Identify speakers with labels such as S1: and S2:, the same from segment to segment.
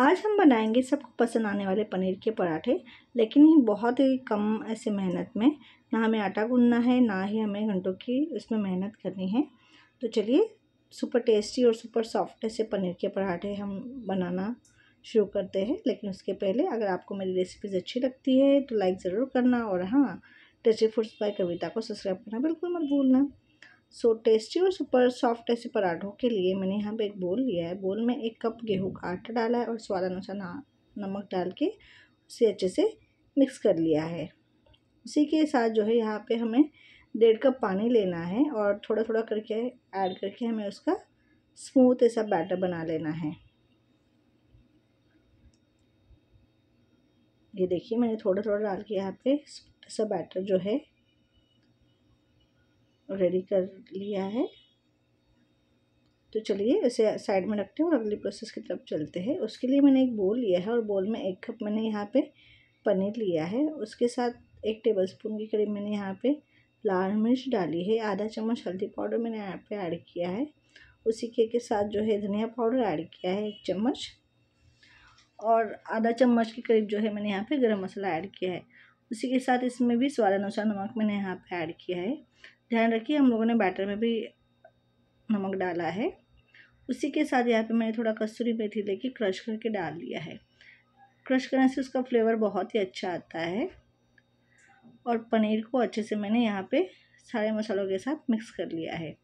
S1: आज हम बनाएंगे सबको पसंद आने वाले पनीर के पराठे लेकिन ये बहुत ही कम ऐसे मेहनत में ना हमें आटा गूंदना है ना ही हमें घंटों की उसमें मेहनत करनी है तो चलिए सुपर टेस्टी और सुपर सॉफ्ट ऐसे पनीर के पराठे हम बनाना शुरू करते हैं लेकिन उसके पहले अगर आपको मेरी रेसिपीज़ अच्छी लगती है तो लाइक ज़रूर करना और हाँ टेस्टी फूड्स बाय कविता को सब्सक्राइब करना बिल्कुल मत भूलना सो टेस्टी और सुपर सॉफ्ट ऐसे पराठों के लिए मैंने यहाँ पे एक बोल लिया है बोल में एक कप गेहूं का आटा डाला है और स्वाद अनुसार नमक डाल के उसे अच्छे से मिक्स कर लिया है उसी के साथ जो है यहाँ पे हमें डेढ़ कप पानी लेना है और थोड़ा थोड़ा करके ऐड करके हमें उसका स्मूथ ऐसा बैटर बना लेना है ये देखिए मैंने थोड़ा थोड़ा डाल के यहाँ पे ऐसा बैटर जो है रेडी कर लिया है तो चलिए इसे साइड में रखते हैं और अगली प्रोसेस की तरफ चलते हैं उसके लिए मैंने एक बोल लिया है और बोल में एक कप मैंने यहाँ पे पनीर लिया है उसके साथ एक टेबल स्पून के करीब मैंने यहाँ पे लाल मिर्च डाली है आधा चम्मच हल्दी पाउडर मैंने यहाँ पे ऐड किया है उसी के के साथ जो है धनिया पाउडर ऐड किया है एक चम्मच और आधा चम्मच के करीब जो है मैंने यहाँ पर गर्म मसाला ऐड किया है उसी के साथ इसमें भी स्वाद अनुसार नमक मैंने यहाँ पर ऐड किया है ध्यान रखिए हम लोगों ने बैटर में भी नमक डाला है उसी के साथ यहाँ पे मैंने थोड़ा कसूरी मेथी लेके क्रश करके डाल दिया है क्रश करने से उसका फ्लेवर बहुत ही अच्छा आता है और पनीर को अच्छे से मैंने यहाँ पे सारे मसालों के साथ मिक्स कर लिया है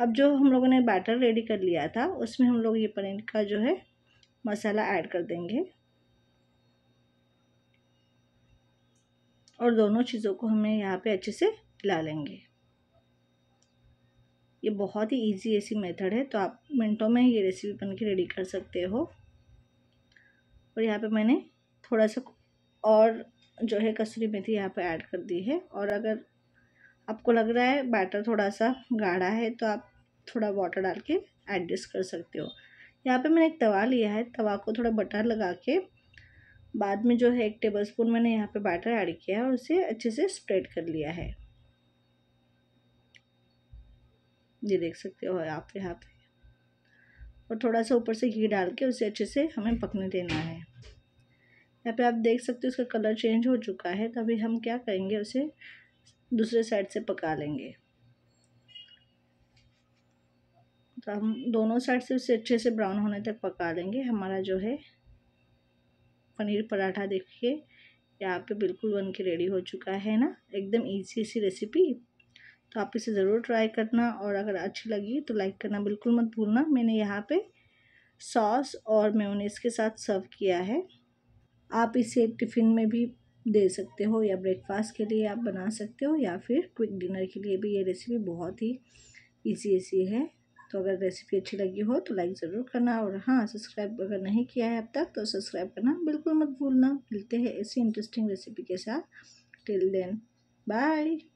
S1: अब जो हम लोगों ने बैटर रेडी कर लिया था उसमें हम लोग ये पनीर का जो है मसाला ऐड कर देंगे और दोनों चीज़ों को हमें यहाँ पे अच्छे से ला लेंगे ये बहुत ही इजी ऐसी मेथड है तो आप मिनटों में ये रेसिपी बन के रेडी कर सकते हो और यहाँ पे मैंने थोड़ा सा और जो है कसूरी मेथी यहाँ पे ऐड कर दी है और अगर आपको लग रहा है बैटर थोड़ा सा गाढ़ा है तो आप थोड़ा वाटर डाल के एडजस्ट कर सकते हो यहाँ पे मैंने एक तवा लिया है तवा को थोड़ा बटर लगा के बाद में जो है एक टेबल स्पून मैंने यहाँ पे बैटर ऐड किया है और उसे अच्छे से स्प्रेड कर लिया है ये देख सकते हो आप यहाँ पे और थोड़ा सा ऊपर से घी डाल के उसे अच्छे से हमें पकने देना है यहाँ पे आप देख सकते हो उसका कलर चेंज हो चुका है तो अभी हम क्या करेंगे उसे दूसरे साइड से पका लेंगे तो हम दोनों साइड से उसे अच्छे से ब्राउन होने तक पका लेंगे हमारा जो है पनीर पराठा देखिए यहाँ पे बिल्कुल बन के रेडी हो चुका है ना एकदम इजी सी रेसिपी तो आप इसे ज़रूर ट्राई करना और अगर अच्छी लगी तो लाइक करना बिल्कुल मत भूलना मैंने यहाँ पे सॉस और मेयोनीज के साथ सर्व किया है आप इसे टिफ़िन में भी दे सकते हो या ब्रेकफास्ट के लिए आप बना सकते हो या फिर क्विक डिनर के लिए भी ये रेसिपी बहुत ही ईजी ऐसी है तो अगर रेसिपी अच्छी लगी हो तो लाइक ज़रूर करना और हाँ सब्सक्राइब अगर नहीं किया है अब तक तो सब्सक्राइब करना बिल्कुल मत भूलना मिलते हैं ऐसी इंटरेस्टिंग रेसिपी के साथ टिल देन बाय